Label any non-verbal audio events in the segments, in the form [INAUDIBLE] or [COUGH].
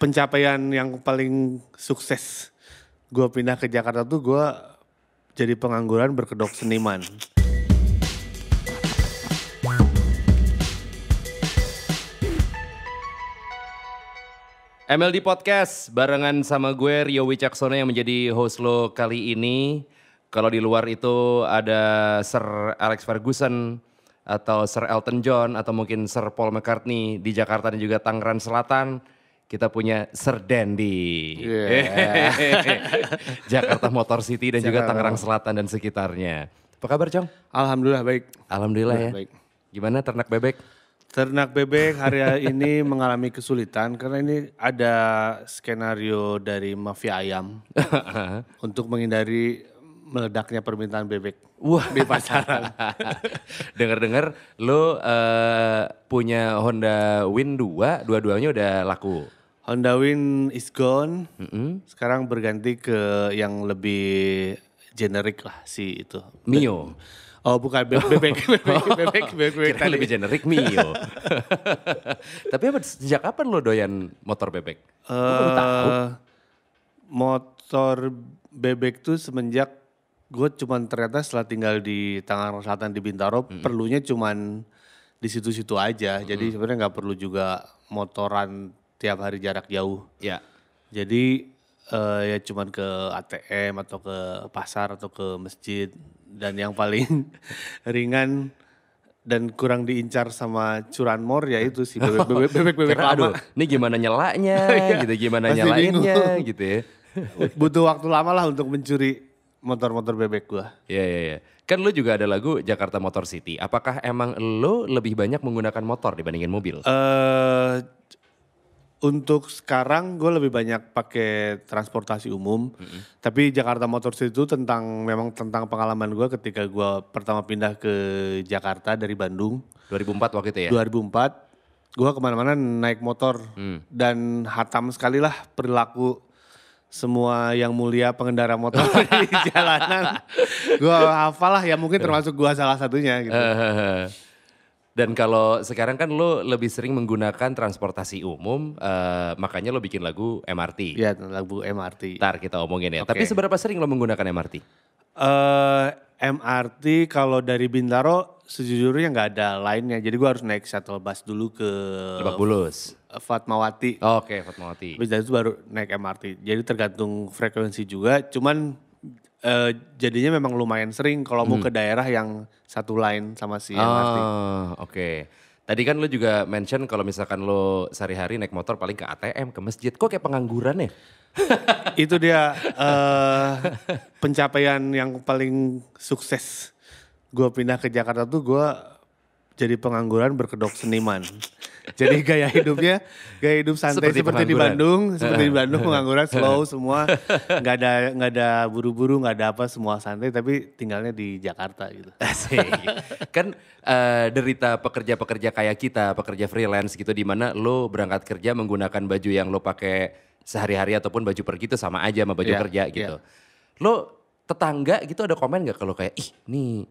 pencapaian yang paling sukses gue pindah ke Jakarta tuh gue jadi pengangguran berkedok seniman. MLD Podcast barengan sama gue Rio Wicaksono yang menjadi host lo kali ini. Kalau di luar itu ada Sir Alex Ferguson atau Sir Elton John atau mungkin Sir Paul McCartney di Jakarta dan juga Tangerang Selatan kita punya Serdendi. Yeah. [LAUGHS] Jakarta Motor City dan juga Tangerang Selatan dan sekitarnya. Apa kabar, Cong? Alhamdulillah baik. Alhamdulillah ya. Baik. Gimana ternak bebek? Ternak bebek hari [LAUGHS] ini mengalami kesulitan karena ini ada skenario dari mafia ayam [LAUGHS] untuk menghindari meledaknya permintaan bebek Wah. di pasaran. Dengar-dengar lo uh, punya Honda Win 2, dua-duanya udah laku. Honda Win is gone. Mm -hmm. Sekarang berganti ke yang lebih generik lah si itu. Mio. Oh bukan bebek bebek bebek bebek, bebek, bebek Kira lebih generik Mio. [LAUGHS] Tapi apa, sejak kapan lo doyan motor bebek? Uh, lo eh, tahu. Motor bebek tuh semenjak gue cuman ternyata setelah tinggal di Tangerang Selatan di Bintaro mm -hmm. perlunya cuman di situ-situ aja. Mm -hmm. Jadi sebenarnya nggak perlu juga motoran tiap hari jarak jauh. Ya. Jadi uh, ya cuman ke ATM atau ke pasar atau ke masjid dan yang paling [LAUGHS] ringan dan kurang diincar sama curanmor ya itu si oh, bebek bebek bebek, bebek Kira, Aduh, ini gimana nyelaknya [LAUGHS] iya, gitu, gimana Masih nyelainnya bingung. gitu ya. [LAUGHS] Butuh waktu lama lah untuk mencuri motor-motor bebek gua. Iya iya iya. Kan lu juga ada lagu Jakarta Motor City. Apakah emang lu lebih banyak menggunakan motor dibandingin mobil? Eh uh, untuk sekarang gue lebih banyak pakai transportasi umum. Mm -hmm. Tapi Jakarta Motors itu tentang memang tentang pengalaman gue ketika gue pertama pindah ke Jakarta dari Bandung. 2004 waktu itu ya? 2004. Gue kemana-mana naik motor mm. dan hatam sekali lah perilaku semua yang mulia pengendara motor [LAUGHS] di jalanan. gue hafal lah ya mungkin iya. termasuk gue salah satunya gitu. Eh, eh, eh. Dan kalau sekarang kan lo lebih sering menggunakan transportasi umum, uh, makanya lo bikin lagu MRT. Iya, lagu MRT. Ntar kita omongin ya. Okay. Tapi seberapa sering lo menggunakan MRT? Uh, eh, MRT kalau dari Bintaro sejujurnya nggak ada lainnya. Jadi gua harus naik shuttle bus dulu ke Lebak Bulus. Fatmawati. Oke, okay, Fatmawati. Bisa itu baru naik MRT. Jadi tergantung frekuensi juga, cuman uh, jadinya memang lumayan sering kalau hmm. mau ke daerah yang satu line sama si ah, Oke. Okay. Tadi kan lu juga mention kalau misalkan lu sehari-hari naik motor paling ke ATM, ke masjid. Kok kayak pengangguran ya? [LAUGHS] Itu dia uh, pencapaian yang paling sukses. Gue pindah ke Jakarta tuh gue jadi pengangguran berkedok seniman. Jadi gaya hidupnya gaya hidup santai seperti, seperti di Bandung, seperti di Bandung pengangguran slow semua, nggak ada nggak ada buru-buru, nggak ada apa semua santai, tapi tinggalnya di Jakarta gitu. kan uh, derita pekerja-pekerja kayak kita, pekerja freelance gitu, di mana lo berangkat kerja menggunakan baju yang lo pakai sehari-hari ataupun baju pergi itu sama aja sama baju yeah, kerja gitu. Yeah. Lo tetangga gitu ada komen gak kalau kayak ih nih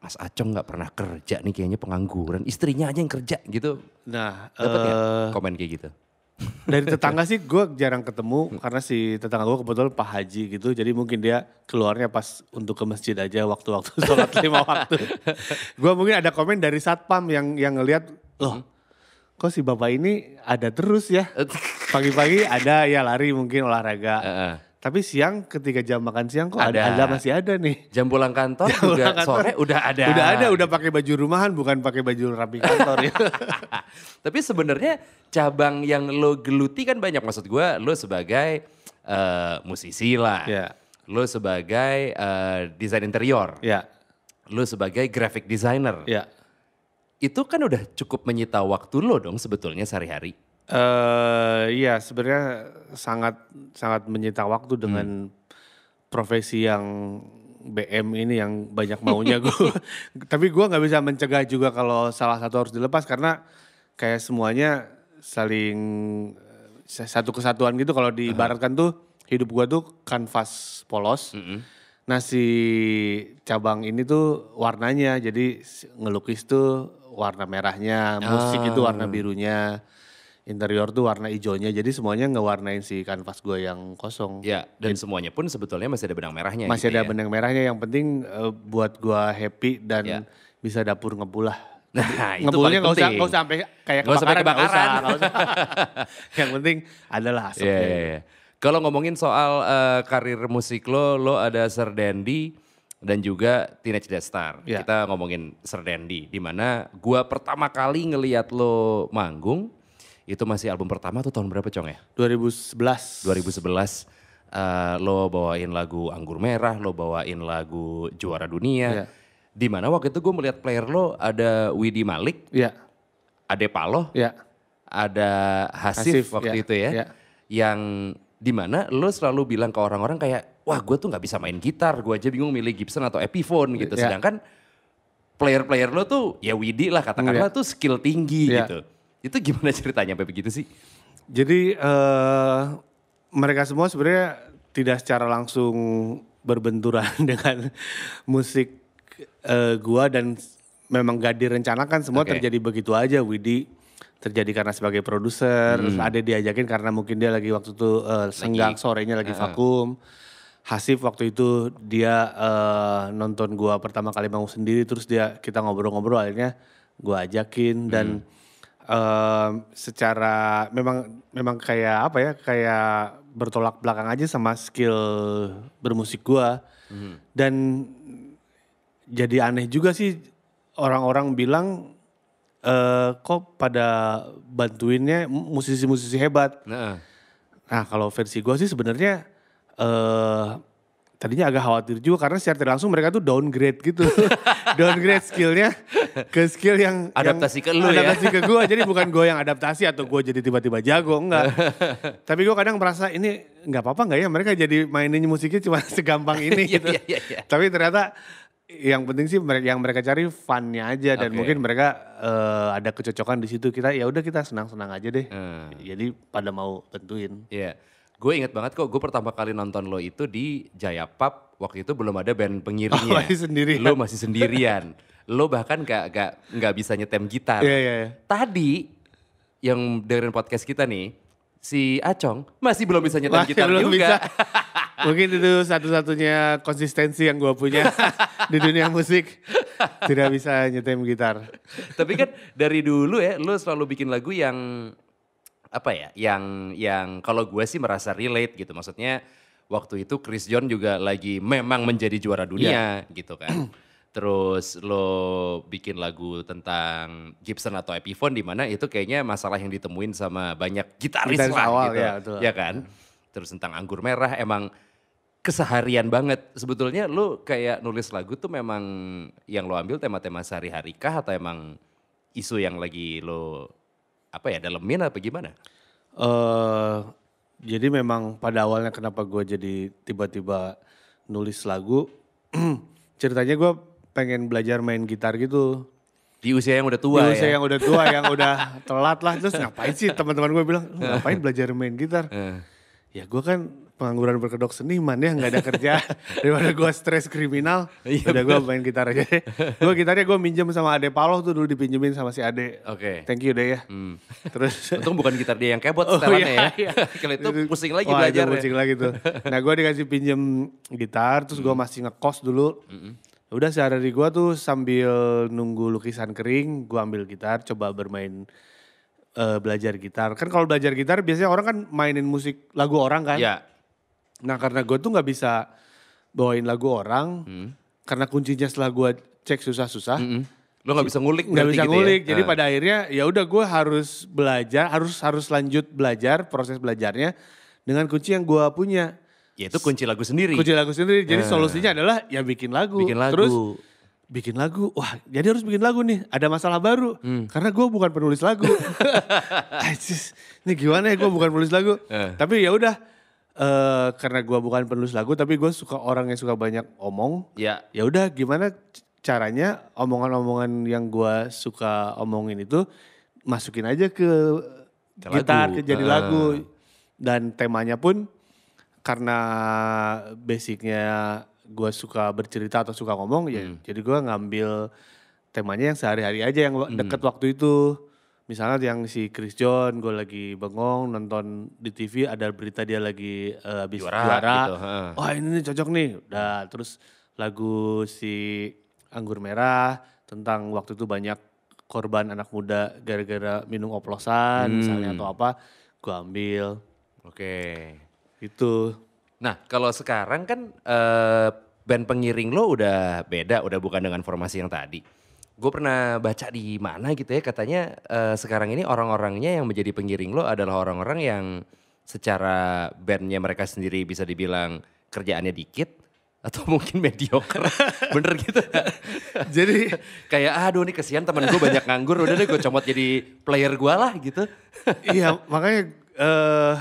Mas Acong nggak pernah kerja nih kayaknya pengangguran, istrinya aja yang kerja gitu. Nah, dapat uh, eh, komen kayak gitu? Dari tetangga sih gue jarang ketemu karena si tetangga gue kebetulan Pak Haji gitu, jadi mungkin dia keluarnya pas untuk ke masjid aja waktu-waktu [LAUGHS] sholat lima waktu. gue mungkin ada komen dari satpam yang yang ngelihat loh kok si bapak ini ada terus ya [LAUGHS] pagi-pagi ada ya lari mungkin olahraga. Uh -uh tapi siang ketika jam makan siang kok ada, ada masih ada nih. Jam pulang kantor jam juga kantor, sore udah ada. Udah ada, udah pakai baju rumahan bukan pakai baju rapi kantor ya. [LAUGHS] Tapi sebenarnya cabang yang lo geluti kan banyak maksud gua lo sebagai uh, musisi lah. Yeah. Lo sebagai uh, desain interior. Yeah. Lo sebagai graphic designer. Yeah. Itu kan udah cukup menyita waktu lo dong sebetulnya sehari-hari Uh, iya sebenarnya sangat sangat menyita waktu dengan hmm. profesi yang BM ini yang banyak maunya gue. [LAUGHS] Tapi gue nggak bisa mencegah juga kalau salah satu harus dilepas karena kayak semuanya saling eh, satu kesatuan gitu. Kalau diibaratkan tuh hidup gue tuh kanvas polos. Mm -hmm. Nah si cabang ini tuh warnanya jadi ngelukis tuh warna merahnya, musik ah. itu warna ah. birunya interior tuh warna hijaunya jadi semuanya ngewarnain si kanvas gue yang kosong. Ya dan jadi, semuanya pun sebetulnya masih ada benang merahnya. Masih gitu ada ya. benang merahnya yang penting uh, buat gue happy dan ya. bisa dapur ngebulah. Nah, ngebulnya nggak usah nggak usah sampai kayak kebakaran. Gak sampai kebakaran. Gak usah, usah. [LAUGHS] yang penting adalah asapnya. Yeah, yeah, yeah. Kalau ngomongin soal uh, karir musik lo, lo ada Sir Dandy dan juga Teenage Death Star. Yeah. Kita ngomongin Sir Dandy, di mana gua pertama kali ngelihat lo manggung itu masih album pertama tuh tahun berapa Cong ya? 2011. 2011. Uh, lo bawain lagu Anggur Merah, lo bawain lagu Juara Dunia. Yeah. Di mana waktu itu gue melihat player lo ada Widi Malik, yeah. Ade Paloh, yeah. ada Hasif, Hasif waktu yeah. itu ya. Yeah. Yang di mana lo selalu bilang ke orang-orang kayak, wah gue tuh nggak bisa main gitar, gue aja bingung milih Gibson atau Epiphone gitu. Yeah. Sedangkan player-player lo tuh ya Widi lah katakanlah yeah. tuh skill tinggi yeah. gitu itu gimana [LAUGHS] ceritanya sampai begitu sih? Jadi uh, mereka semua sebenarnya tidak secara langsung berbenturan [LAUGHS] dengan musik uh, gua dan memang gak direncanakan semua okay. terjadi begitu aja Widi terjadi karena sebagai produser hmm. ada diajakin karena mungkin dia lagi waktu itu uh, senggang sorenya lagi uh vakum Hasif waktu itu dia uh, nonton gua pertama kali bangun sendiri terus dia kita ngobrol-ngobrol akhirnya gua ajakin dan hmm um, secara memang memang kayak apa ya kayak bertolak belakang aja sama skill bermusik gua hmm. dan jadi aneh juga sih orang-orang bilang uh, kok pada bantuinnya musisi-musisi hebat nah, nah kalau versi gua sih sebenarnya uh, tadinya agak khawatir juga karena secara langsung mereka tuh downgrade gitu [LAUGHS] downgrade skillnya ke skill yang adaptasi yang, ke lu ya. adaptasi ya. ke gue. Jadi bukan gue yang adaptasi atau gue jadi tiba-tiba jago enggak. [LAUGHS] Tapi gue kadang merasa ini nggak apa-apa nggak ya mereka jadi mainin musiknya cuma [LAUGHS] segampang iya, ini iya, gitu. yeah, yeah, yeah. Tapi ternyata yang penting sih yang mereka cari funnya aja dan okay. mungkin mereka uh, ada kecocokan di situ kita ya udah kita senang-senang aja deh hmm. jadi pada mau tentuin Iya, yeah. gue inget banget kok gue pertama kali nonton lo itu di Jaya Pub waktu itu belum ada band pengiringnya oh, masih lo masih sendirian [LAUGHS] lo bahkan gak gak gak bisa nyetem gitar. Yeah, yeah, yeah. Tadi yang dengerin podcast kita nih, si Acong masih belum bisa nyetem masih gitar belum juga. [LAUGHS] Mungkin itu satu-satunya konsistensi yang gue punya [LAUGHS] di dunia musik. Tidak bisa nyetem gitar. Tapi kan dari dulu ya lo selalu bikin lagu yang apa ya? Yang yang kalau gue sih merasa relate gitu. Maksudnya waktu itu Chris John juga lagi memang menjadi juara dunia yeah. gitu kan terus lo bikin lagu tentang Gibson atau Epiphone di mana itu kayaknya masalah yang ditemuin sama banyak gitaris, gitaris lah awal, gitu. Ya, betul. ya kan? Terus tentang anggur merah emang keseharian banget. Sebetulnya lo kayak nulis lagu tuh memang yang lo ambil tema-tema sehari-hari kah atau emang isu yang lagi lo apa ya dalemin apa gimana? Eh uh, jadi memang pada awalnya kenapa gue jadi tiba-tiba nulis lagu [CLEARS THROAT] ceritanya gue pengen belajar main gitar gitu. Di usia yang udah tua Di usia ya? yang udah tua, yang [LAUGHS] udah telat lah. Terus ngapain sih teman-teman gue bilang, lu ngapain eh. belajar main gitar? Eh. ya gue kan pengangguran berkedok seniman ya, nggak ada kerja. [LAUGHS] Daripada gue stres kriminal, iya, udah gue main gitar aja deh. Gue gitarnya gue minjem sama Ade Paloh tuh dulu dipinjemin sama si Ade. Oke. Okay. Thank you deh ya. Hmm. Terus. [LAUGHS] Untung bukan gitar dia yang kebot oh, iya, ya. Iya. Kalau itu pusing lagi Wah, Itu ya. pusing lagi tuh. Nah gue dikasih pinjem gitar, terus gue hmm. masih ngekos dulu. Mm -hmm udah sehari gue tuh sambil nunggu lukisan kering gue ambil gitar coba bermain uh, belajar gitar kan kalau belajar gitar biasanya orang kan mainin musik lagu orang kan ya. nah karena gue tuh gak bisa bawain lagu orang hmm. karena kuncinya setelah gue cek susah-susah mm -hmm. lo gak bisa ngulik Gak bisa gitu ya? ngulik ya? jadi nah. pada akhirnya ya udah gue harus belajar harus harus lanjut belajar proses belajarnya dengan kunci yang gue punya Ya itu kunci lagu sendiri. Kunci lagu sendiri. Jadi yeah. solusinya adalah ya bikin lagu. Bikin lagu. Terus bikin lagu. Wah, jadi harus bikin lagu nih. Ada masalah baru. Hmm. Karena gue bukan penulis lagu. [LAUGHS] ini gimana ya gue eh. ya eh, bukan penulis lagu. Tapi ya udah. Uh, karena gue bukan penulis lagu, tapi gue suka orang yang suka banyak omong. Ya. Ya udah, gimana caranya omongan-omongan yang gue suka omongin itu masukin aja ke, ke gitar, lagu. ke jadi uh. lagu. Eh. Dan temanya pun karena basicnya gue suka bercerita atau suka ngomong ya hmm. ya jadi gue ngambil temanya yang sehari-hari aja yang hmm. deket hmm. waktu itu misalnya yang si Chris John gue lagi bengong nonton di TV ada berita dia lagi uh, habis juara, juara. Gitu, huh. oh ini cocok nih udah terus lagu si Anggur Merah tentang waktu itu banyak korban anak muda gara-gara minum oplosan hmm. misalnya atau apa gue ambil oke okay. Itu. Nah kalau sekarang kan uh, band pengiring lo udah beda, udah bukan dengan formasi yang tadi. Gue pernah baca di mana gitu ya katanya uh, sekarang ini orang-orangnya yang menjadi pengiring lo adalah orang-orang yang secara bandnya mereka sendiri bisa dibilang kerjaannya dikit atau [LAUGHS] mungkin mediocre [LAUGHS] bener gitu jadi [LAUGHS] kayak aduh nih kesian temen gue banyak nganggur udah deh gue comot jadi player gue lah gitu iya makanya uh,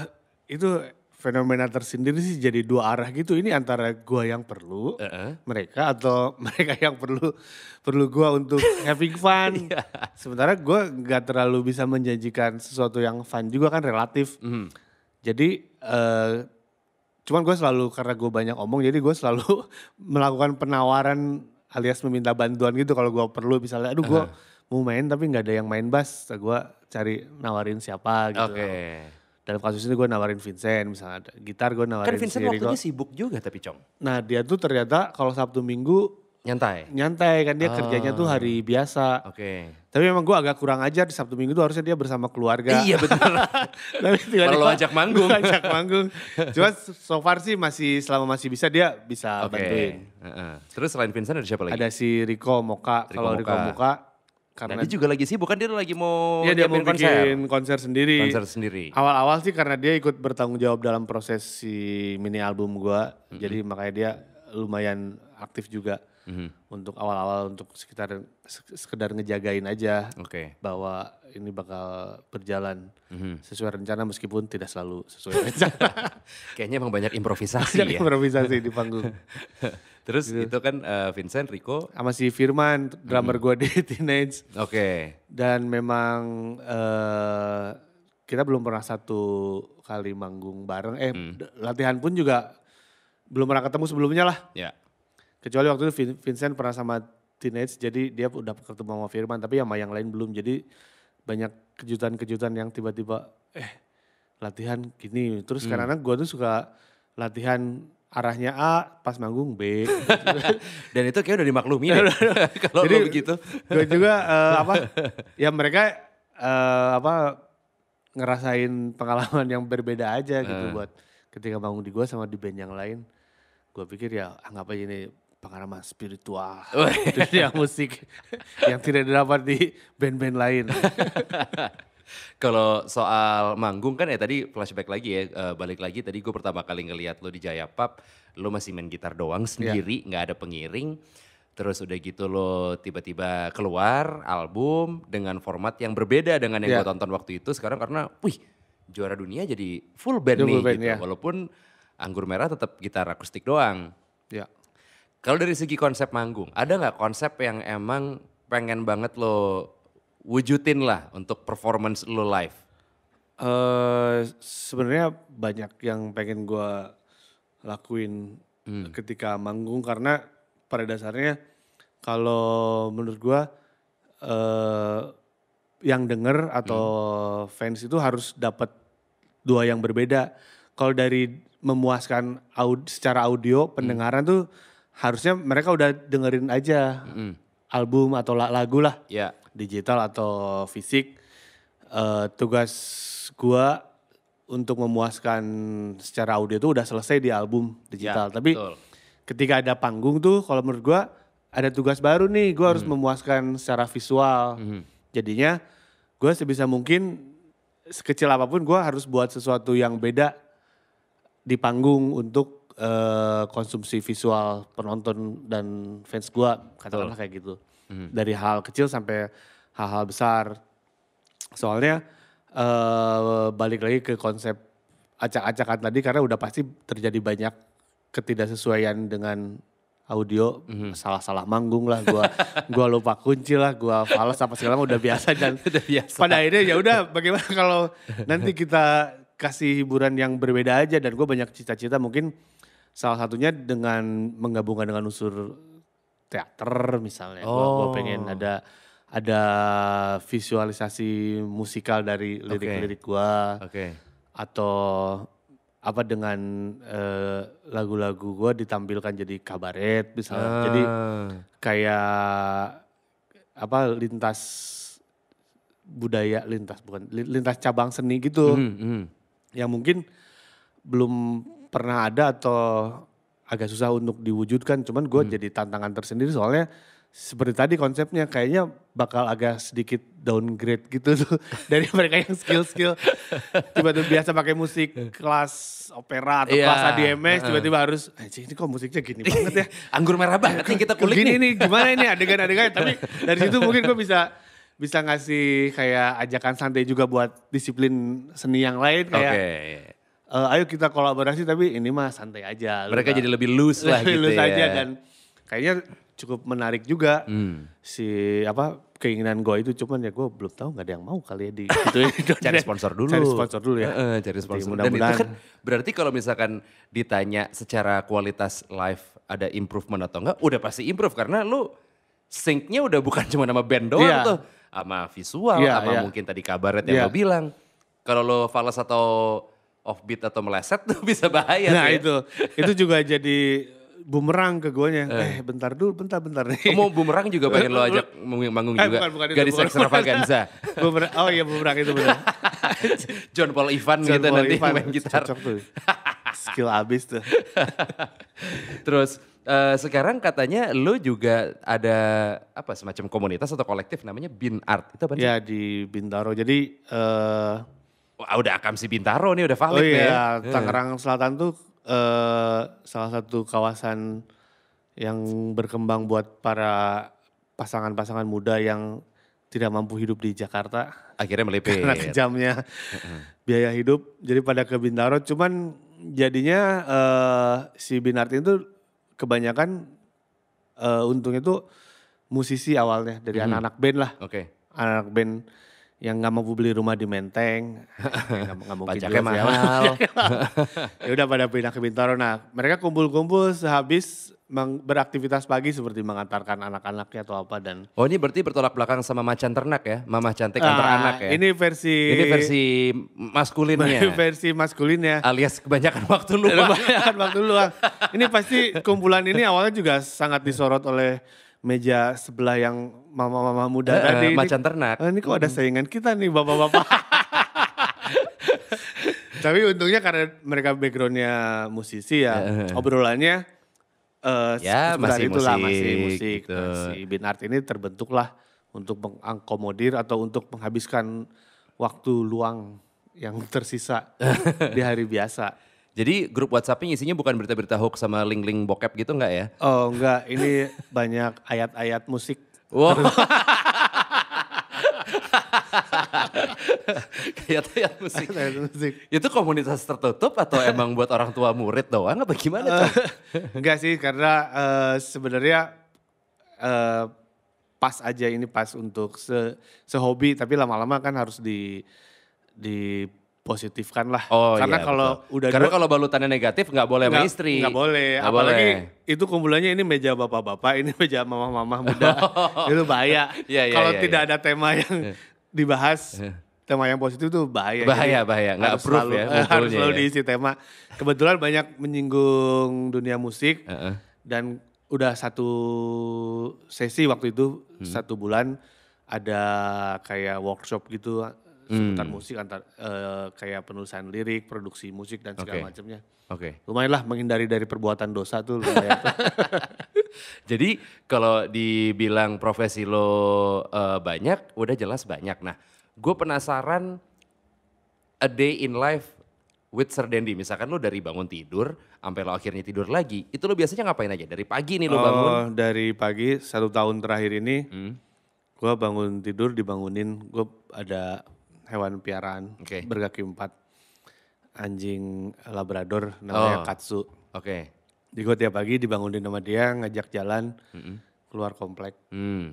itu fenomena tersendiri sih jadi dua arah gitu. Ini antara gua yang perlu uh -uh. mereka atau [LAUGHS] mereka yang perlu perlu gua untuk having fun. [LAUGHS] yeah. Sementara gua nggak terlalu bisa menjanjikan sesuatu yang fun juga kan relatif. Mm. Jadi uh, cuman gue selalu karena gue banyak omong jadi gue selalu [LAUGHS] melakukan penawaran alias meminta bantuan gitu kalau gue perlu misalnya aduh gue uh -huh. mau main tapi nggak ada yang main bass gue cari nawarin siapa gitu. Okay dalam kasus ini gue nawarin Vincent misalnya gitar gue kan nawarin kan Vincent waktunya gua. sibuk juga tapi Cong nah dia tuh ternyata kalau Sabtu Minggu nyantai nyantai kan dia oh. kerjanya tuh hari biasa oke okay. tapi memang gue agak kurang ajar di Sabtu Minggu tuh harusnya dia bersama keluarga iya betul [LAUGHS] tapi tiba -tiba, kalau ajak manggung ajak [LAUGHS] manggung cuma so far sih masih selama masih bisa dia bisa okay. bantuin uh -huh. terus selain Vincent ada siapa lagi ada si Rico Moka kalau Rico Moka karena Dan dia juga lagi sibuk kan dia lagi mau ya, dia bikin konser. konser sendiri. Konser sendiri. Awal-awal sih karena dia ikut bertanggung jawab dalam proses si mini album gua. Mm-hmm. Jadi makanya dia lumayan aktif juga. Mm-hmm. Untuk awal-awal untuk sekitar sekedar ngejagain aja okay. bahwa ini bakal berjalan mm-hmm. sesuai rencana meskipun tidak selalu sesuai [LAUGHS] rencana. Kayaknya emang banyak improvisasi banyak ya. improvisasi di panggung. [LAUGHS] Terus gitu. itu kan uh, Vincent, Rico. Sama si Firman, drummer hmm. gue di [LAUGHS] Teenage. Oke. Okay. Dan memang uh, kita belum pernah satu kali manggung bareng. Eh hmm. latihan pun juga belum pernah ketemu sebelumnya lah. Ya. Kecuali waktu itu Vincent pernah sama Teenage jadi dia udah ketemu sama Firman. Tapi sama yang lain belum. Jadi banyak kejutan-kejutan yang tiba-tiba eh latihan gini. Terus hmm. karena gue tuh suka latihan arahnya A, pas manggung B. [LAUGHS] Dan itu kayak udah dimaklumi ya [LAUGHS] Kalau Jadi, begitu. Gue juga uh, [LAUGHS] apa? Ya mereka uh, apa ngerasain pengalaman yang berbeda aja gitu uh. buat ketika manggung di gue sama di band yang lain. Gue pikir ya anggap aja ini pengalaman spiritual dunia ya musik yang tidak didapat di band-band lain. Kalau soal manggung kan ya tadi flashback lagi ya, uh, balik lagi tadi gue pertama kali ngelihat lo di Jaya Pub, lo masih main gitar doang iya. sendiri, nggak yeah. ada pengiring. Terus udah gitu lo tiba-tiba keluar album dengan format yang berbeda dengan yang yeah. gue tonton waktu itu sekarang karena wih juara dunia jadi full band full nih band, gitu. Yeah. Walaupun Anggur Merah tetap gitar akustik doang. Yeah. Kalau dari segi konsep manggung, ada nggak konsep yang emang pengen banget lo wujudin lah untuk performance lo live? Uh, Sebenarnya banyak yang pengen gue lakuin hmm. ketika manggung karena pada dasarnya kalau menurut gue uh, yang denger atau hmm. fans itu harus dapat dua yang berbeda. Kalau dari memuaskan aud secara audio hmm. pendengaran hmm. tuh harusnya mereka udah dengerin aja hmm. album atau lagu lah. Ya digital atau fisik uh, tugas gua untuk memuaskan secara audio itu udah selesai di album digital ya, tapi betul. ketika ada panggung tuh kalau menurut gua ada tugas baru nih gua hmm. harus memuaskan secara visual hmm. jadinya gua sebisa mungkin sekecil apapun gua harus buat sesuatu yang beda di panggung untuk uh, konsumsi visual penonton dan fans gua katakanlah kayak gitu hmm. dari hal kecil sampai hal-hal besar soalnya uh, balik lagi ke konsep acak-acakan tadi karena udah pasti terjadi banyak ketidaksesuaian dengan audio mm-hmm. salah-salah manggung lah gua [LAUGHS] gua lupa kunci lah gua falas apa segala udah biasa dan [LAUGHS] udah biasa. pada akhirnya ya udah bagaimana kalau nanti kita kasih hiburan yang berbeda aja dan gue banyak cita-cita mungkin salah satunya dengan menggabungkan dengan unsur teater misalnya. Oh. Gue pengen ada ada visualisasi musikal dari lirik-lirik gue, Oke. Okay. Atau apa dengan uh, lagu-lagu gue ditampilkan jadi kabaret misalnya. Ah. Jadi kayak apa lintas budaya lintas bukan lintas cabang seni gitu. Mm, hmm Yang mungkin belum pernah ada atau agak susah untuk diwujudkan. Cuman gue hmm. jadi tantangan tersendiri soalnya seperti tadi konsepnya kayaknya bakal agak sedikit downgrade gitu tuh [LAUGHS] dari mereka yang skill-skill tiba-tiba biasa pakai musik kelas opera atau yeah. kelas ADMS tiba-tiba harus ini kok musiknya gini [LAUGHS] banget ya anggur merah banget nih kita kulik gini nih. gimana ini adegan-adegan tapi dari situ mungkin gue bisa bisa ngasih kayak ajakan santai juga buat disiplin seni yang lain kayak okay iya uh, ayo kita kolaborasi tapi ini mah santai aja. Mereka lupa. jadi lebih loose lah [LAUGHS] lebih gitu loose ya. aja dan kayaknya cukup menarik juga hmm. si apa keinginan gue itu cuman ya gue belum tahu nggak ada yang mau kali ya di gitu, [LAUGHS] cari sponsor dulu cari sponsor dulu ya uh, uh, cari sponsor mudah dan itu kan berarti kalau misalkan ditanya secara kualitas live ada improvement atau enggak udah pasti improve karena lu syncnya udah bukan cuma nama band doang yeah. tuh sama visual iya, sama yeah. mungkin tadi kabarnya yeah. Iya. lo bilang kalau lo falas atau beat atau meleset tuh [LAUGHS] bisa bahaya. Nah ya. itu, itu juga jadi bumerang ke guanya. Eh. eh bentar dulu, bentar bentar nih. Kamu bumerang juga pengen lo ajak manggung eh, juga. Eh, bukan, bukan Gadis extravaganza. [LAUGHS] bumerang, oh iya bumerang itu benar. [LAUGHS] John Paul Ivan gitu John gitu Paul nanti Ivan. main gitar. Cocok tuh. Skill abis tuh. Terus uh, sekarang katanya lo juga ada apa semacam komunitas atau kolektif namanya Bin Art. Itu apa sih? Ya di Bintaro. Jadi uh, Ah, udah Akam si Bintaro nih udah valid oh iya, ya. Tangerang iya. Selatan tuh eh, salah satu kawasan yang berkembang buat para pasangan-pasangan muda yang tidak mampu hidup di Jakarta. Akhirnya melipir. [LAUGHS] Karena kejamnya biaya hidup. Jadi pada ke Bintaro cuman jadinya eh, si Binarti itu kebanyakan eh, untungnya tuh musisi awalnya dari anak-anak band lah. Oke. Anak-anak band yang nggak mau beli rumah di Menteng, nggak mau pajaknya mahal. [LAUGHS] ya udah pada pindah ke Bintaro. Nah, mereka kumpul-kumpul sehabis beraktivitas pagi seperti mengantarkan anak-anaknya atau apa dan Oh, ini berarti bertolak belakang sama macan ternak ya, mamah cantik ah, anak ya. Ini versi Ini versi maskulinnya. [LAUGHS] versi maskulinnya. Alias kebanyakan waktu [LAUGHS] luang. kebanyakan waktu luang. ini pasti kumpulan ini awalnya juga sangat disorot oleh meja sebelah yang mama-mama muda uh, eh, tadi. Eh, macan ini, ternak. Oh, ini kok ada saingan kita nih bapak-bapak. [LAUGHS] Tapi untungnya karena mereka backgroundnya musisi ya, uh. obrolannya uh, ya masih itulah, musik, masih musik. Gitu. Si Bin Art ini terbentuklah untuk mengakomodir atau untuk menghabiskan waktu luang yang tersisa [LAUGHS] di hari biasa. Jadi grup WhatsApp-nya isinya bukan berita-berita hoax sama link-link bokep gitu enggak ya? Oh enggak, ini [LAUGHS] banyak ayat-ayat musik. Wow. [LAUGHS] [LAUGHS] kayak ayat musik. Ayat musik. Itu komunitas tertutup atau emang buat orang tua murid doang atau gimana? Uh, eh, enggak sih karena uh, sebenarnya uh, pas aja ini pas untuk se sehobi tapi lama-lama kan harus di di dipositifkan lah. Oh, karena iya, kalau udah karena kalau balutannya negatif nggak boleh sama istri. Nggak boleh. Gak Apalagi boleh. itu kumpulannya ini meja bapak-bapak, ini meja mama-mama muda. [LAUGHS] Oh. itu bahaya. [LAUGHS] yeah, yeah, kalau yeah, tidak yeah. ada tema yang eh. dibahas eh. tema yang positif itu bahaya. Bahaya, Jadi bahaya. Nggak approve ya selalu, ya. [LAUGHS] Harus selalu ya. diisi tema. Kebetulan banyak menyinggung dunia musik. Dan udah satu sesi waktu itu, hmm. satu bulan ada kayak workshop gitu seputar hmm. musik antar uh, kayak penulisan lirik, produksi musik dan segala okay. macamnya. Oke. Okay. Lumayan menghindari dari perbuatan dosa tuh lumayan. tuh. [LAUGHS] Jadi kalau dibilang profesi lo uh, banyak, udah jelas banyak. Nah, gue penasaran a day in life with Sir Dendi. Misalkan lo dari bangun tidur sampai lo akhirnya tidur lagi, itu lo biasanya ngapain aja? Dari pagi nih lo eh, bangun? Oh, dari pagi satu tahun terakhir ini, hmm. gue bangun tidur dibangunin, gue ada hewan piaraan okay. bergaki empat anjing labrador namanya oh. katsu oke okay. jadi gue tiap pagi dibangunin sama dia ngajak jalan mm -hmm. keluar komplek mm.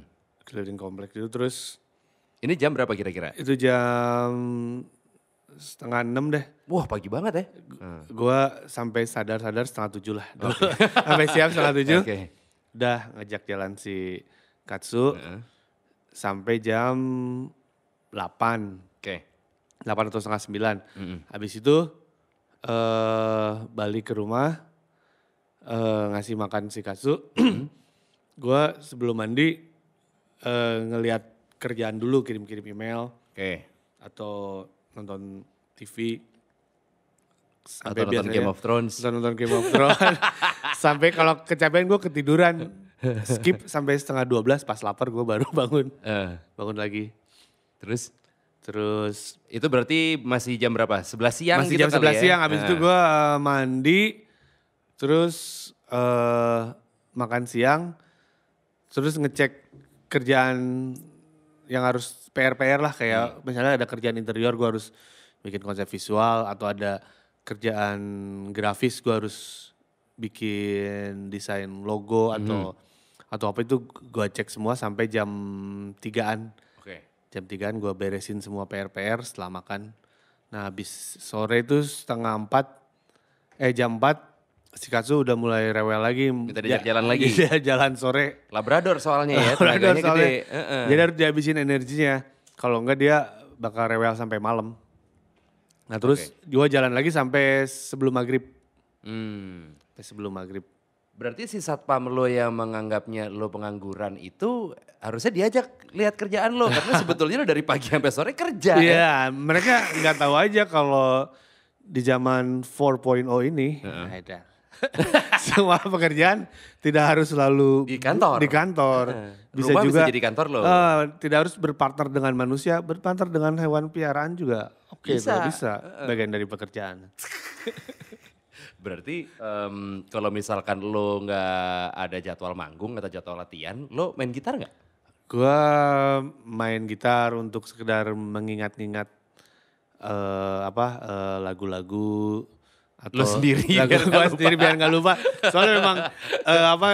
keliling komplek itu terus ini jam berapa kira-kira itu jam setengah enam deh. Wah pagi banget ya. Hmm. Gua sampai sadar-sadar setengah tujuh lah. Okay. [LAUGHS] sampai siap setengah tujuh. Okay. Udah ngajak jalan si Katsu. Mm-hmm. Sampai jam delapan. Oke. Delapan atau setengah sembilan. Habis itu eh uh, balik ke rumah uh, ngasih makan si kasu, [CLEARS THROAT] gue sebelum mandi uh, ngelihat kerjaan dulu kirim-kirim email. Oke. Okay. Atau nonton TV. Sampai atau nonton Game of Thrones. Nonton, nonton Game of Thrones. [LAUGHS] sampai kalau kecapean gue ketiduran. Skip sampai setengah 12 pas lapar gue baru [LAUGHS] bangun. Uh. Bangun lagi. Terus? Terus itu berarti masih jam berapa? Sebelas siang masih gitu jam sebelas ya? siang. Abis nah. itu gue uh, mandi, terus uh, makan siang, terus ngecek kerjaan yang harus PR-PR lah kayak hmm. misalnya ada kerjaan interior gue harus bikin konsep visual atau ada kerjaan grafis gue harus bikin desain logo atau hmm. atau apa itu gue cek semua sampai jam tigaan. an jam tigaan gue beresin semua PR-PR setelah makan. Nah habis sore itu setengah empat, eh jam empat si Katsu udah mulai rewel lagi. Minta ya, diajak jalan lagi. [LAUGHS] Iya jalan sore. Labrador soalnya ya. [LAUGHS] Labrador soalnya. Gede. Uh -uh. Jadi harus dihabisin energinya. Kalau enggak dia bakal rewel sampai malam. Nah terus okay. gue jalan lagi sampai sebelum maghrib. Hmm. Sampai sebelum maghrib. Berarti si satpam lo yang menganggapnya lo pengangguran itu harusnya diajak lihat kerjaan lo karena [LAUGHS] sebetulnya lo dari pagi sampai sore kerja. Ya. Iya, yeah, mereka nggak tahu aja kalau di zaman 4.0 ini. Uh [LAUGHS] semua pekerjaan tidak harus selalu di kantor. Di kantor. Bisa Rumah juga bisa jadi kantor lo Uh, tidak harus berpartner dengan manusia, berpartner dengan hewan piaraan juga. Oke, okay, bisa. bisa. Bagian dari pekerjaan. [LAUGHS] Berarti um, kalau misalkan lo nggak ada jadwal manggung atau jadwal latihan, lo main gitar nggak? Gua main gitar untuk sekedar mengingat-ingat uh, apa uh, lagu-lagu atau lo sendiri [LAUGHS] lagu biar sendiri biar nggak lupa. Soalnya memang uh, apa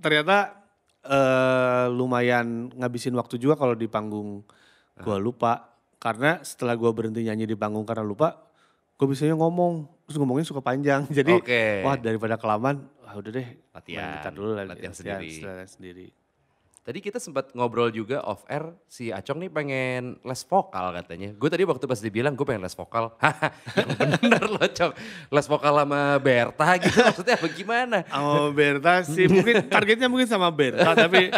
ternyata uh, lumayan ngabisin waktu juga kalau di panggung. Gua ah. lupa karena setelah gua berhenti nyanyi di panggung karena lupa gue biasanya ngomong terus ngomongnya suka panjang [LAUGHS] jadi okay. wah daripada kelamaan ah, udah deh latihan dulu latihan, latihan sendiri. Latihan sendiri tadi kita sempat ngobrol juga off air si Acong nih pengen les vokal katanya gue tadi waktu pas dibilang gue pengen les vokal [LAUGHS] yang bener loh Cong les vokal sama Berta gitu [LAUGHS] maksudnya apa gimana sama Berta sih mungkin targetnya mungkin sama Berta tapi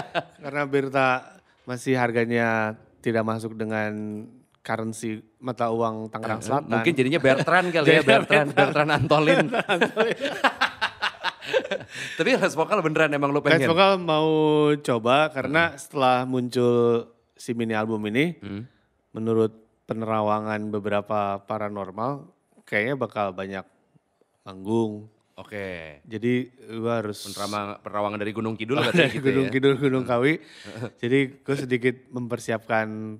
karena Berta masih harganya tidak masuk dengan currency mata uang Tangerang eh, Selatan. Mungkin jadinya [LAUGHS] Bertrand kali ya, Bertrand, Bertrand Antolin. [LAUGHS] [LAUGHS] Tapi les vokal beneran emang lo pengen? Les vokal mau coba karena hmm. setelah muncul si mini album ini, hmm. menurut penerawangan beberapa paranormal, kayaknya bakal banyak manggung. Oke. Jadi gue harus penerawangan dari Gunung Kidul oh, dari gitu ya? Gunung ya? Kidul, Gunung Kawi. Jadi gue sedikit mempersiapkan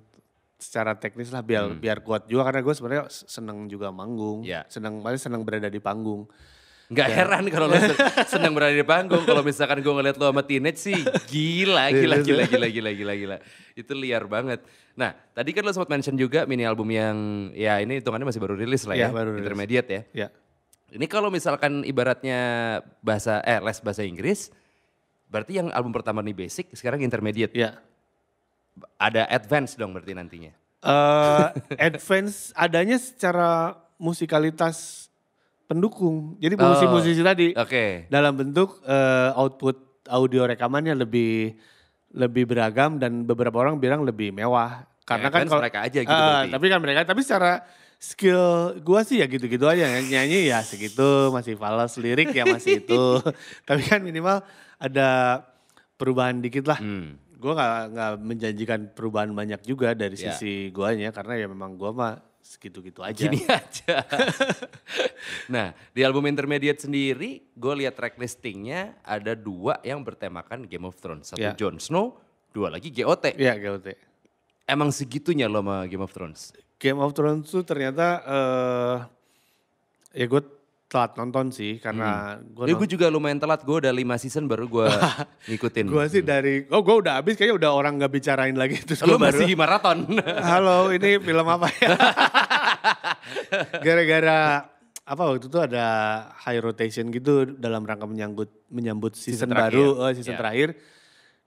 secara teknis lah biar hmm. biar kuat juga karena gue sebenarnya seneng juga manggung yeah. seneng paling seneng berada di panggung nggak yeah. heran kalau lo [LAUGHS] seneng berada di panggung. Kalau misalkan gue ngeliat lo sama teenage sih gila, iya, gila, iya, gila, iya. gila, gila, gila, gila. Itu liar banget. Nah, tadi kan lo sempat mention juga mini album yang ya ini hitungannya masih baru rilis lah ya, yeah, baru rilis. intermediate ya. yeah. Ini kalau misalkan ibaratnya bahasa eh les bahasa Inggris, berarti yang album pertama nih basic, sekarang intermediate. Ya. Ada advance dong berarti nantinya? Uh, advance adanya secara musikalitas pendukung. Jadi musisi-musisi oh, tadi okay. dalam bentuk uh, output audio rekamannya lebih lebih beragam dan beberapa orang bilang lebih mewah. Karena ya, kan kalau mereka aja gitu uh, Tapi kan mereka tapi secara skill gua sih ya gitu-gitu aja nyanyi ya segitu masih falas lirik ya masih itu. [LAUGHS] tapi kan minimal ada perubahan dikit lah. Hmm gue nggak nggak menjanjikan perubahan banyak juga dari yeah. sisi guanya karena ya memang gue mah segitu-gitu aja. Gini [LAUGHS] aja. nah di album Intermediate sendiri gue lihat track listingnya ada dua yang bertemakan Game of Thrones. Satu yeah. Jon Snow, dua lagi GOT. Iya yeah, GOT. Emang segitunya lo sama Game of Thrones? Game of Thrones tuh ternyata uh, ya gue telat nonton sih karena hmm. gue. Ya, juga lumayan telat. Gue udah lima season baru gue [LAUGHS] ngikutin. gue sih hmm. dari oh gue udah habis kayaknya udah orang nggak bicarain lagi itu Lu baru, masih maraton. [LAUGHS] Halo, ini film apa ya? [LAUGHS] Gara-gara apa waktu itu ada high rotation gitu dalam rangka menyambut menyambut season, season baru, oh, season yeah. terakhir.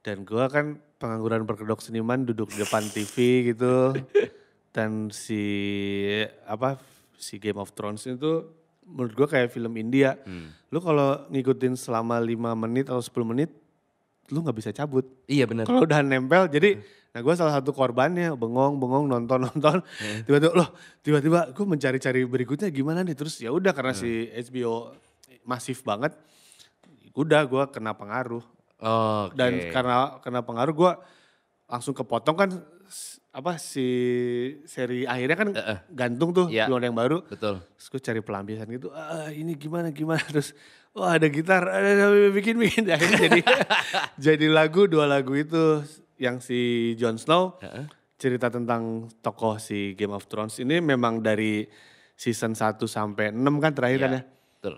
Dan gue kan pengangguran berkedok seniman duduk di depan TV gitu. Dan si apa si Game of Thrones itu menurut gue kayak film India. Hmm. Lu kalau ngikutin selama 5 menit atau 10 menit, lu nggak bisa cabut. Iya benar. Kalau udah nempel, jadi hmm. nah gue salah satu korbannya bengong bengong nonton [LAUGHS] nonton, tiba tiba-tiba loh tiba-tiba gue mencari-cari berikutnya gimana nih terus ya udah karena hmm. si iya. HBO masif banget, udah gue kena pengaruh. Oh, okay. Dan karena kena pengaruh gue langsung kepotong kan apa si seri akhirnya kan uh -uh. gantung tuh yeah. belum ada yang baru. Betul. Terus gue cari pelampiasan gitu, ah, ini gimana gimana terus wah oh, ada gitar, ada, ada bikin bikin [LAUGHS] akhirnya jadi [LAUGHS] jadi lagu dua lagu itu yang si Jon Snow uh -uh. cerita tentang tokoh si Game of Thrones ini memang dari season 1 sampai 6 kan terakhir yeah. kan iya, ya. Betul.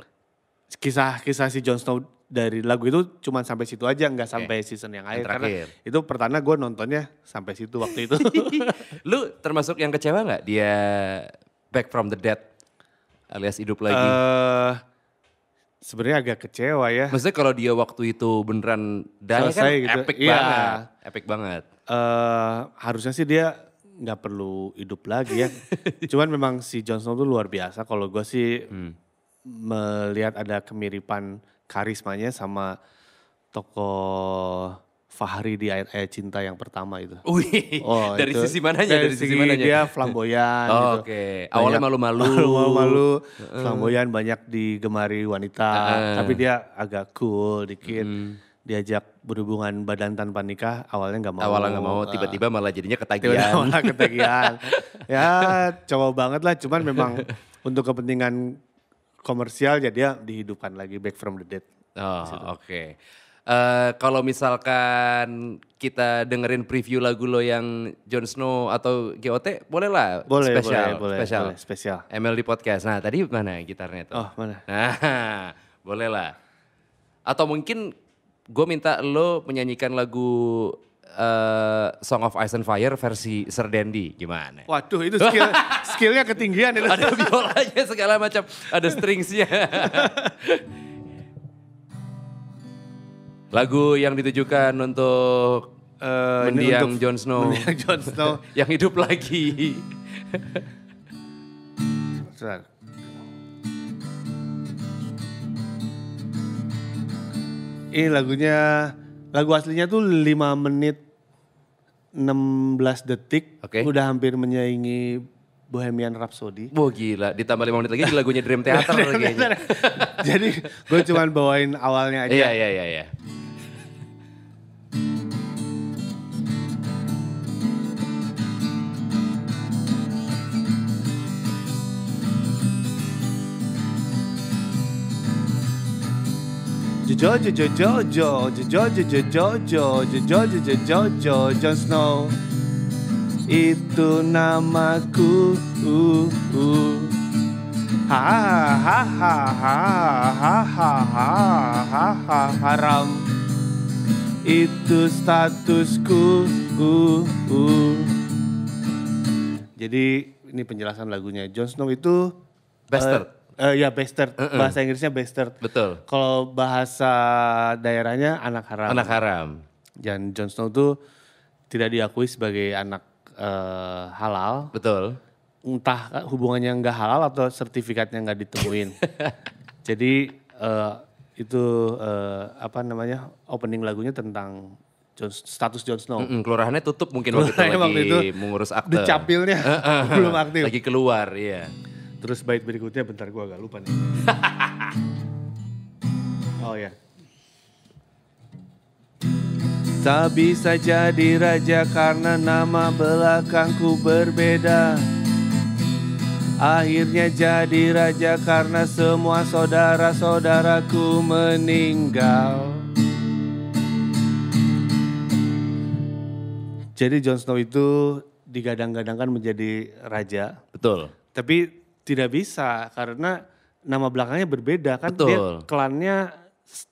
Kisah-kisah si Jon Snow dari lagu itu cuma sampai situ aja nggak sampai okay. season yang akhir yang karena itu pertama gue nontonnya sampai situ waktu itu. [LAUGHS] Lu termasuk yang kecewa nggak dia Back from the Dead alias hidup lagi? Uh, Sebenarnya agak kecewa ya. Maksudnya kalau dia waktu itu beneran die kan Selesai kan gitu. epic iya. epic banget. Uh, harusnya sih dia nggak perlu hidup lagi ya. [LAUGHS] Cuman memang si johnson itu luar biasa. Kalau gue sih hmm. melihat ada kemiripan karismanya sama toko Fahri di ayat ayat eh, cinta yang pertama itu. Wih, oh, dari itu. sisi mananya? Dari, dari sisi, sisi mananya? Dia flamboyan. oh, gitu. Oke. Okay. Awalnya malu-malu. [LAUGHS] Malu-malu, uh. flamboyan banyak digemari wanita. Uh. Tapi dia agak cool dikit. Mm. Diajak berhubungan badan tanpa nikah, awalnya nggak mau. Awalnya nggak mau, tiba-tiba uh. malah jadinya ketagihan. Tiba-tiba malah [LAUGHS] ketagihan. ya, cowok banget lah. Cuman memang [LAUGHS] untuk kepentingan komersial jadi ya dihidupkan lagi Back from the Dead. Oh, oke. Okay. Uh, eh, kalau misalkan kita dengerin preview lagu lo yang Jon Snow atau GOT, boleh lah. Boleh, spesial, boleh, boleh, spesial. boleh, spesial. MLD Podcast. Nah tadi mana gitarnya tuh? Oh mana? [LAUGHS] Nah, boleh lah. Atau mungkin gue minta lo menyanyikan lagu Eh, Song of Ice and Fire versi Sir Dandy gimana? Waduh itu skill [LAUGHS] skillnya ketinggian itu. Ada biolanya segala macam, ada stringsnya. [LAUGHS] Lagu yang ditujukan untuk uh, mendiang Jon Snow. Mendiang Jon Snow. [LAUGHS] yang hidup lagi. Ini lagunya Lagu aslinya tuh 5 menit 16 detik. Oke. Okay. Udah hampir menyaingi Bohemian Rhapsody. Wah oh, gila, ditambah lima menit lagi lagunya Dream Theater [LAUGHS] Theater. Jadi gue cuman bawain awalnya aja. iya, iya. iya. iya. Jojo Jojo Jojo Jojo Jojo Jojo Jojo Jojo Jon Snow itu namaku uh, uh. ha ha ha ha ha ha ha ha haram itu statusku uh, uh. jadi ini penjelasan lagunya Jon Snow itu bester uh, Uh, ya bastard, uh -uh. bahasa Inggrisnya bastard. Betul. Kalau bahasa daerahnya anak haram. Anak haram. Dan Jon Snow tuh tidak diakui sebagai anak uh, halal. Betul. Entah hubungannya nggak halal atau sertifikatnya nggak ditemuin. [LAUGHS] Jadi uh, itu uh, apa namanya opening lagunya tentang John, status Jon Snow. Mm -mm, kelurahannya tutup mungkin waktu itu lagi waktu itu mengurus akte. Dicapilnya uh, belum aktif. Lagi keluar, iya. Yeah. Terus bait berikutnya bentar gue agak lupa nih. [LAUGHS] oh ya. Tak bisa jadi raja karena nama belakangku berbeda. Akhirnya jadi raja karena semua saudara-saudaraku meninggal. Jadi Jon Snow itu digadang-gadangkan menjadi raja. Betul. Tapi tidak bisa karena nama belakangnya berbeda kan Betul. dia klannya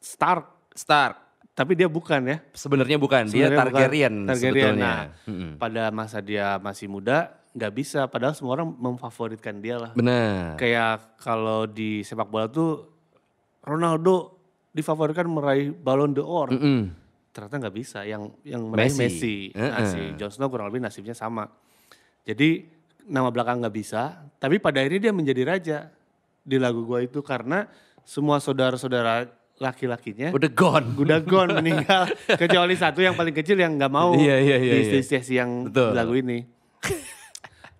Stark. Stark. Tapi dia bukan ya? Sebenarnya bukan. dia Targaryen, bukan. Targaryen sebetulnya. Nah, hmm. pada masa dia masih muda nggak bisa. Padahal semua orang memfavoritkan dia lah. Benar. Kayak kalau di sepak bola tuh Ronaldo difavoritkan meraih Ballon d'Or. Mm -mm. Ternyata nggak bisa. Yang yang meraih Messi, Messi. Uh -uh. Nah, si John Snow kurang lebih nasibnya sama. Jadi nama belakang nggak bisa, tapi pada akhirnya dia menjadi raja di lagu gua itu karena semua saudara-saudara laki-lakinya udah gone, udah gone [LAUGHS] meninggal kecuali satu yang paling kecil yang nggak mau iya, iya, iya, di iya. sesi yang Betul. lagu ini.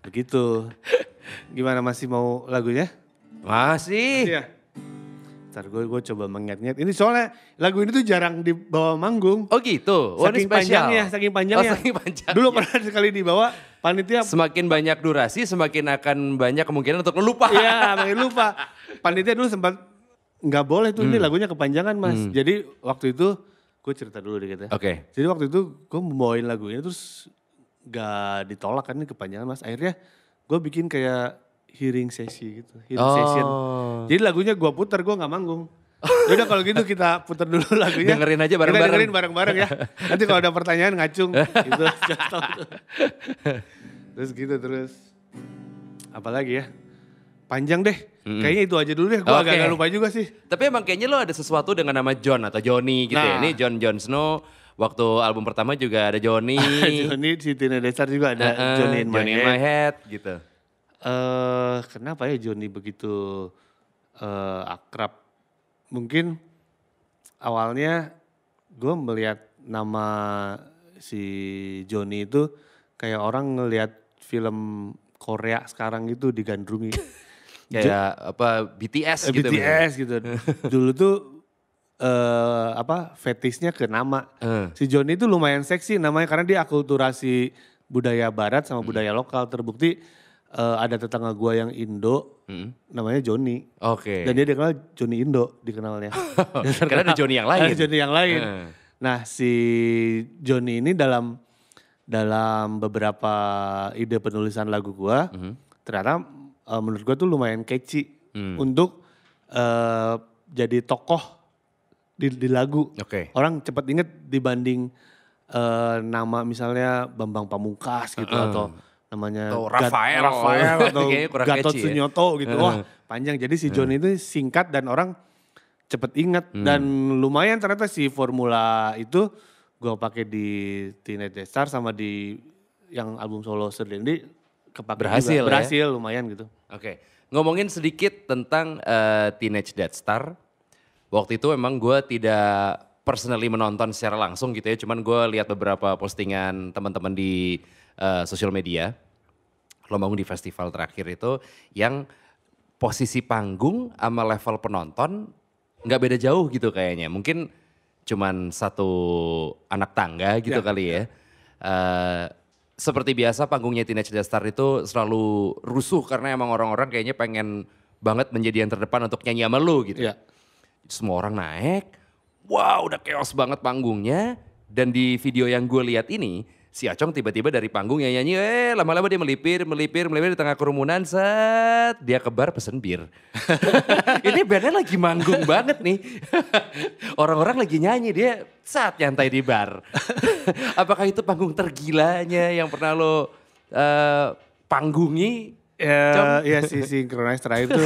Begitu. Gimana masih mau lagunya? Masih. masih ya? Ntar gue gue coba mengingat-ingat. Ini soalnya lagu ini tuh jarang dibawa manggung. Oh gitu. Oh, saking oh, panjangnya, saking panjangnya. Oh, panjang. Dulu pernah sekali dibawa panitia. Semakin banyak durasi, semakin akan banyak kemungkinan untuk lupa. Iya, makin lupa. Panitia dulu sempat nggak boleh tuh hmm. ini lagunya kepanjangan mas. Hmm. Jadi waktu itu gue cerita dulu dikit ya. Oke. Okay. Jadi waktu itu gue membawain lagu ini terus nggak ditolak kan ini kepanjangan mas. Akhirnya gue bikin kayak hearing sesi gitu, hearing oh. session. Jadi lagunya gua puter, gua nggak manggung. [LAUGHS] Yaudah kalau gitu kita puter dulu [LAUGHS] lagunya. Dengerin aja bareng-bareng. Kita dengerin bareng-bareng ya. [LAUGHS] Nanti kalau ada pertanyaan ngacung gitu. terus gitu terus. Apalagi ya? Panjang deh. Mm. Kayaknya itu aja dulu deh. Gue okay. agak lupa juga sih. Tapi emang kayaknya lo ada sesuatu dengan nama John atau Johnny gitu ya. nah. ya. Ini John John Snow waktu album pertama juga ada Johnny. Johnny, Siti Tina Desar juga ada uh -uh, Johnny in Johnny my in my head gitu eh kenapa ya Joni begitu eh, akrab? Mungkin awalnya gue melihat nama si Joni itu kayak orang ngelihat film Korea sekarang itu digandrungi. [LAUGHS] kayak apa BTS eh, gitu. BTS gitu. Dulu tuh eh apa fetisnya ke nama. Uh. Si Joni itu lumayan seksi namanya karena dia akulturasi budaya barat sama hmm. budaya lokal terbukti uh, ada tetangga gua yang Indo, hmm. namanya Joni. Oke. Okay. Dan dia dikenal Joni Indo dikenalnya. [LAUGHS] Karena ada Joni yang lain. Ada Joni yang lain. Hmm. Nah si Joni ini dalam dalam beberapa ide penulisan lagu gua hmm. ternyata uh, menurut gua tuh lumayan catchy hmm. untuk uh, jadi tokoh di, di lagu. Oke. Okay. Orang cepat inget dibanding uh, nama misalnya Bambang Pamungkas gitu atau namanya atau Rafael, Gat, Rafael [LAUGHS] atau Gatot ya. Sunyoto ya? gitu. Wah eh. panjang. Jadi si John eh. itu singkat dan orang cepet ingat hmm. dan lumayan ternyata si formula itu gue pakai di Teenage Star sama di yang album solo sendiri kepake berhasil juga. berhasil ya? lumayan gitu. Oke. Okay. Ngomongin sedikit tentang uh, Teenage Dead Star. Waktu itu emang gue tidak personally menonton secara langsung gitu ya. Cuman gue lihat beberapa postingan teman-teman di Eh, sosial media. Lo bangun di festival terakhir itu yang posisi panggung sama level penonton nggak beda jauh gitu kayaknya. Mungkin cuman satu anak tangga gitu ya, kali ya. ya. Uh, seperti biasa panggungnya Teenage Star itu selalu rusuh karena emang orang-orang kayaknya pengen banget menjadi yang terdepan untuk nyanyi sama lu gitu. Ya. Semua orang naik, wow udah chaos banget panggungnya. Dan di video yang gue lihat ini, si Acong tiba-tiba dari panggung yang nyanyi, eh lama-lama dia melipir, melipir, melipir di tengah kerumunan, set dia ke bar pesen bir. [LAUGHS] Ini bandnya lagi manggung banget nih. [LAUGHS] Orang-orang lagi nyanyi, dia saat nyantai di bar. [LAUGHS] Apakah itu panggung tergilanya yang pernah lo uh, panggungi? Ya, ya si Synchronize terakhir itu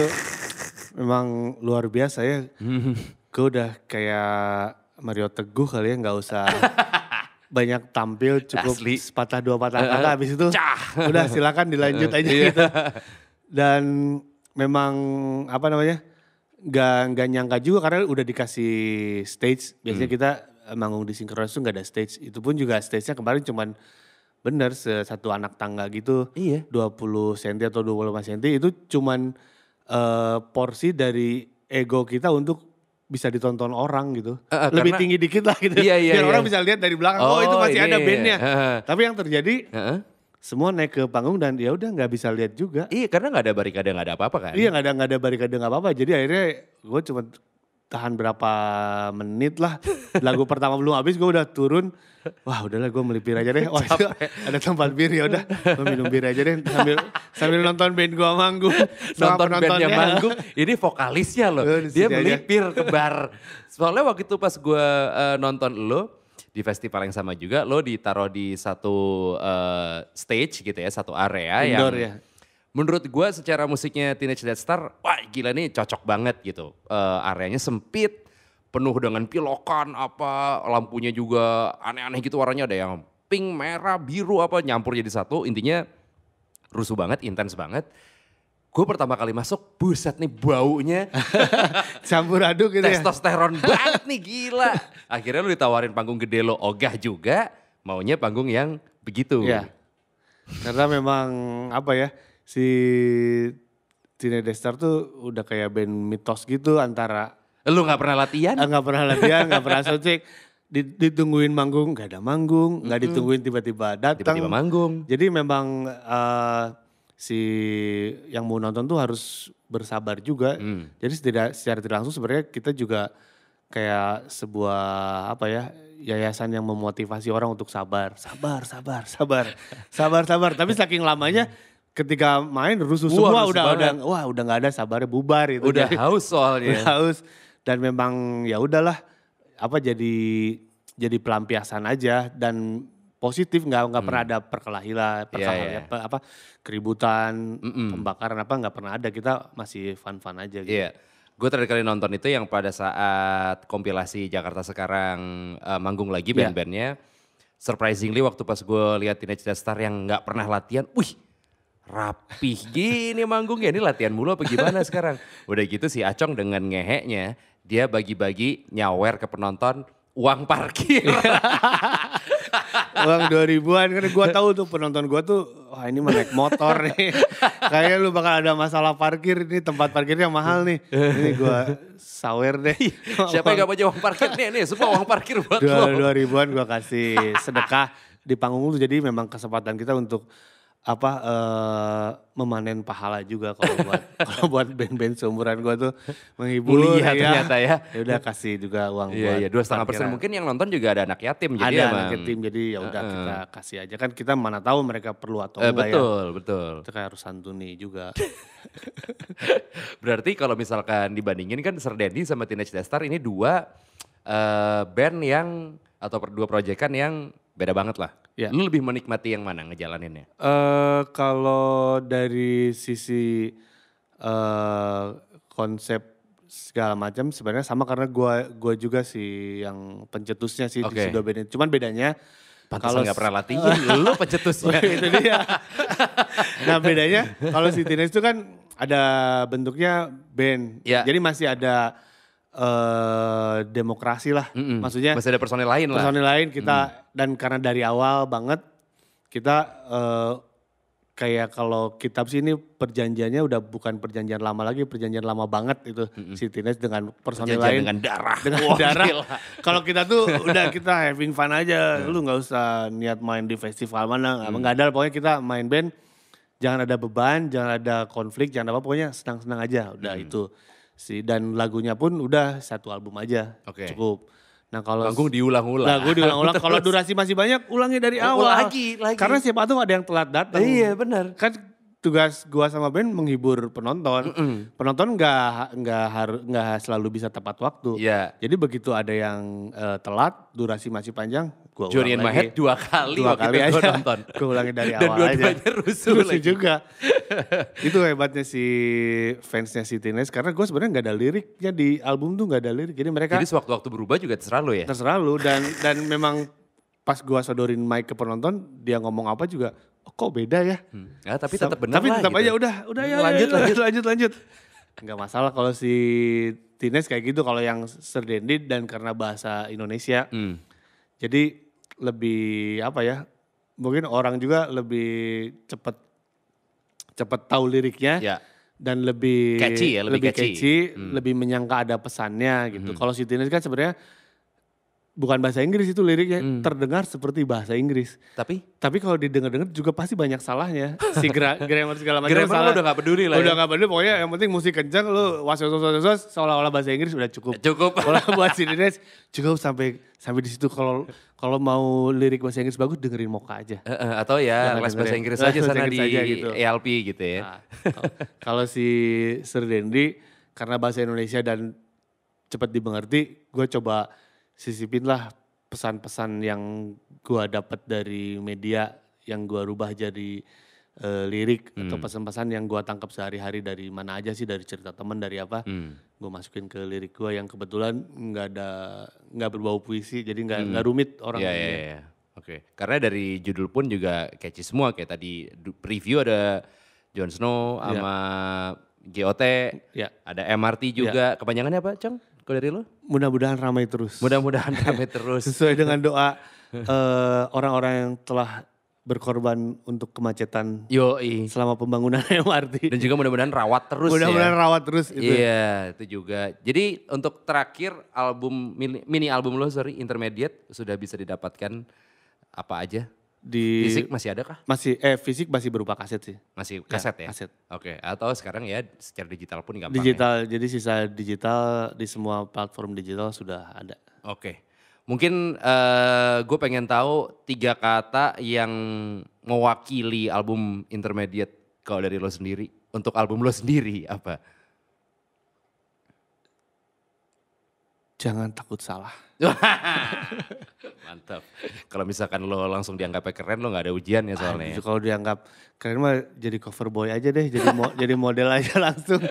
memang luar biasa ya. Hmm. Gue udah kayak Mario Teguh kali ya gak usah banyak tampil cukup Asli. sepatah dua patah kata uh, habis itu cah. udah silakan dilanjut aja iya. gitu. Dan memang apa namanya? Gak, gak nyangka juga karena udah dikasih stage. Biasanya hmm. kita eh, manggung di sinkronis itu gak ada stage. Itu pun juga stage-nya kemarin cuman bener satu anak tangga gitu. Iya. 20 cm atau 25 cm itu cuman uh, porsi dari ego kita untuk bisa ditonton orang gitu. Uh, uh, Lebih karena, tinggi dikit lah gitu. Iya, iya, Biar iya. orang bisa lihat dari belakang, oh, oh itu masih iya, ada bandnya. Uh, Tapi yang terjadi uh, semua naik ke panggung dan ya udah nggak bisa lihat juga. Iya karena nggak ada barikade nggak ada apa-apa kan. Iya nggak ada gak ada barikade gak apa-apa. Jadi akhirnya gue cuma tahan berapa menit lah. Lagu pertama belum habis gue udah turun. Wah udahlah gue melipir aja deh. Oh itu ada tempat bir ya udah. Gue minum bir aja deh sambil sambil nonton band gue manggung. Nonton nonton bandnya manggung. Ini vokalisnya loh. Iya, Dia melipir ke bar. Soalnya waktu itu pas gue uh, nonton lo di festival yang sama juga lo ditaruh di satu uh, stage gitu ya, satu area Indoor yang ya menurut gue secara musiknya Teenage Death Star, wah gila nih cocok banget gitu. Uh, areanya sempit, penuh dengan pilokan apa, lampunya juga aneh-aneh gitu warnanya ada yang pink, merah, biru apa nyampur jadi satu. Intinya rusuh banget, intens banget. Gue pertama kali masuk, buset nih baunya. [LAUGHS] Campur aduk gitu ya? Testosteron [LAUGHS] banget nih gila. Akhirnya lu ditawarin panggung gede lo ogah juga, maunya panggung yang begitu. Iya. Karena memang apa ya, si Teenage Destar tuh udah kayak band mitos gitu antara lu nggak pernah latihan ah, nggak pernah latihan nggak pernah suntik, [LAUGHS] ditungguin manggung nggak ada manggung nggak mm -hmm. ditungguin tiba-tiba datang tiba-tiba manggung jadi memang uh, si yang mau nonton tuh harus bersabar juga mm. jadi tidak secara tidak langsung sebenarnya kita juga kayak sebuah apa ya yayasan yang memotivasi orang untuk sabar sabar sabar sabar sabar sabar tapi saking lamanya ketika main rusuh semua udah udah wah udah nggak ada sabarnya bubar itu udah jadi, haus soalnya udah haus dan memang ya udahlah apa jadi jadi pelampiasan aja dan positif nggak nggak hmm. pernah ada perkelahilan iya, iya, perkelahian yeah, yeah. apa, apa keributan mm -mm. pembakaran apa nggak pernah ada kita masih fun fun aja gitu. Yeah. Gue terakhir kali nonton itu yang pada saat kompilasi Jakarta sekarang uh, manggung lagi iya. band-bandnya. Yeah. Surprisingly waktu pas gue lihat Teenage Death Star yang nggak pernah latihan, wih rapih gini manggung ya ini latihan mulu apa gimana sekarang udah gitu si Acong dengan ngeheknya dia bagi-bagi nyawer ke penonton uang parkir uang dua ribuan kan gue tahu tuh penonton gue tuh wah ini mah naik motor nih kayaknya lu bakal ada masalah parkir ini tempat parkirnya mahal nih ini gue sawer deh siapa yang gak punya uang parkir nih nih semua uang parkir buat lu dua ribuan gue kasih sedekah di panggung lu jadi memang kesempatan kita untuk apa uh, memanen pahala juga kalau [LAUGHS] buat kalau buat band-band seumuran gue tuh menghibur iya, ya. ternyata ya. Ya udah kasih juga uang iya, buat. Iya, dua setengah persen mungkin yang nonton juga ada anak yatim jadi ada anak yatim jadi ya udah uh, kita kasih aja kan kita mana tahu mereka perlu atau uh, enggak betul, ya. Betul, betul. Kita harus santuni juga. [LAUGHS] Berarti kalau misalkan dibandingin kan Dendi sama Teenage Destar ini dua uh, band yang atau dua proyekan yang beda banget lah. Ya. Lu lebih menikmati yang mana ngejalaninnya? Uh, kalau dari sisi uh, konsep segala macam sebenarnya sama karena gua gua juga sih yang pencetusnya sih okay. di Sido Cuman bedanya kalau nggak pernah latihan, [LAUGHS] lu pencetusnya. Oh, itu dia. nah bedanya kalau si Tines itu kan ada bentuknya band. Ya. Jadi masih ada uh, demokrasi lah. Mm -mm. Maksudnya masih ada personil lain lah. Personil lain kita mm. dan karena dari awal banget kita uh, kayak kalau kitab sih ini perjanjiannya udah bukan perjanjian lama lagi, perjanjian lama banget itu mm -mm. si Tines dengan personil perjanjian lain. dengan darah. Dengan wow, darah. Kalau kita tuh [LAUGHS] udah kita having fun aja, iya. lu nggak usah niat main di festival mana, mm. nggak ada. Pokoknya kita main band, jangan ada beban, jangan ada konflik, jangan apa, pokoknya senang-senang aja. Udah mm. itu si dan lagunya pun udah satu album aja okay. cukup nah kalau lagu diulang-ulang lagu [LAUGHS] diulang-ulang kalau durasi masih banyak ulangi dari awal lagi, lagi. karena siapa tuh ada yang telat datang iya benar kan tugas gua sama Ben menghibur penonton. Mm -mm. Penonton nggak nggak harus nggak selalu bisa tepat waktu. Yeah. Jadi begitu ada yang uh, telat, durasi masih panjang, Gua Johnny my head dua kali dua kali aja. Gua nonton. Gue ulangin dari Dan awal dua aja. Dan dua-duanya rusuh, rusuh lagi. juga. [LAUGHS] itu hebatnya si fansnya si Tines karena gue sebenarnya nggak ada liriknya di album tuh nggak ada lirik. Jadi mereka Jadi sewaktu-waktu berubah juga terserah lu ya. Terserah lu dan dan memang pas gue sodorin mic ke penonton dia ngomong apa juga oh, kok beda ya. Hmm. Ya, tapi tetap benar Tapi tetap gitu. aja udah udah ya. Lanjut ya, ya, lanjut lanjut lanjut. Enggak masalah kalau si Tines kayak gitu kalau yang serdendit dan karena bahasa Indonesia. Hmm. Jadi lebih apa ya? Mungkin orang juga lebih cepat cepat tahu liriknya. Ya. Dan lebih catchy ya, lebih, lebih catchy, catchy hmm. lebih menyangka ada pesannya gitu. Hmm. Kalau si Teenage kan sebenarnya bukan bahasa Inggris itu liriknya hmm. terdengar seperti bahasa Inggris. Tapi tapi kalau didengar-dengar juga pasti banyak salahnya. Si gra [LAUGHS] grammar segala macam grammar salah. udah gak peduli lah. Ya. Udah ya. gak peduli pokoknya yang penting musik kencang lu was was was was seolah-olah bahasa Inggris udah cukup. Cukup. Kalau [LAUGHS] buat si Dines cukup sampai sampai di situ kalau kalau mau lirik bahasa Inggris bagus dengerin Moka aja. Uh, uh, atau ya Jangan les bahasa Inggris aja [LAUGHS] sana di aja, gitu. ELP gitu ya. Nah, kalau si Sir Dendi karena bahasa Indonesia dan cepat dimengerti, gue coba sisipin lah pesan-pesan yang gua dapat dari media yang gua rubah jadi uh, lirik hmm. atau pesan-pesan yang gua tangkap sehari-hari dari mana aja sih dari cerita teman dari apa hmm. gua masukin ke lirik gua yang kebetulan nggak ada nggak berbau puisi jadi nggak hmm. rumit orang yeah, yeah, yeah. Iya. oke okay. karena dari judul pun juga catchy semua kayak tadi preview ada Jon Snow iya. sama yeah. GOT, yeah. ada MRT juga. yeah. Kepanjangannya apa, ceng kalau dari lo? Mudah-mudahan ramai terus. Mudah-mudahan [LAUGHS] ramai terus. Sesuai dengan doa [LAUGHS] eh, orang-orang uh, yang telah berkorban untuk kemacetan Yoi. selama pembangunan [LAUGHS] MRT. Dan juga mudah-mudahan rawat terus Mudah-mudahan ya. rawat terus itu. Iya, itu juga. Jadi untuk terakhir album mini, mini album lo sorry Intermediate sudah bisa didapatkan apa aja di fisik masih ada kah? Masih eh fisik masih berupa kaset sih. Masih ya, kaset ya? ya? Kaset. Oke, okay. atau sekarang ya secara digital pun gampang. Digital. Ya? Jadi sisa digital di semua platform digital sudah ada. Oke. Okay. Mungkin uh, eh, gue pengen tahu tiga kata yang mewakili album Intermediate kalau dari lo sendiri. Untuk album lo sendiri apa? jangan takut salah. [LAUGHS] Mantap. Kalau misalkan lo langsung dianggapnya keren lo gak ada ujian ya soalnya. Ah, kalau dianggap keren mah jadi cover boy aja deh, jadi mo jadi model aja [LAUGHS] langsung.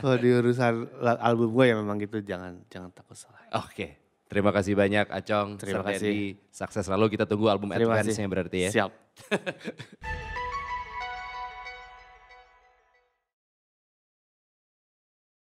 kalau di urusan album gue ya memang gitu jangan jangan takut salah. Oke. Okay. Terima kasih banyak Acong. Terima Sampai kasih. Sukses selalu kita tunggu album advance yang berarti ya. Siap. [LAUGHS]